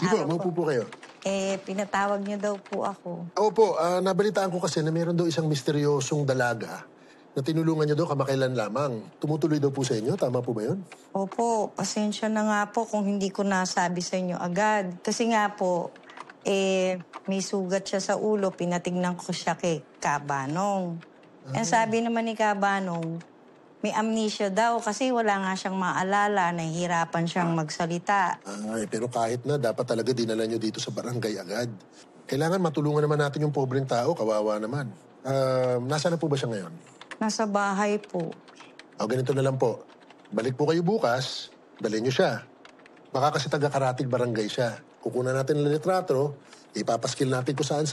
Sige po, maupo po kayo. Eh, pinatawag niyo daw po ako. Opo, ah, nabalitaan ko kasi na meron daw isang misteryosong dalaga na tinulungan niyo daw kamakailan lamang. Tumutuloy daw po sa inyo, tama po ba yun? Opo, pasensya na nga po kung hindi ko nasabi sa inyo agad. Kasi nga po, eh, may sugat siya sa ulo. Pinatignan ko siya kay Kabanong. Ang ah. sabi naman ni Kabanong, may amnesia daw kasi wala nga siyang maalala, nahihirapan siyang magsalita. Ay, ah, eh, pero kahit na, dapat talaga dinala niyo dito sa barangay agad. Kailangan matulungan naman natin yung pobreng tao, kawawa naman. Um, ah, nasaan na po ba siya ngayon? Nasa bahay po. O, ganito na lang po. Balik po kayo bukas, dalhin niyo siya. Baka kasi taga-karatig barangay siya. Kukunan natin ng litrato, ipapaskil natin kung saan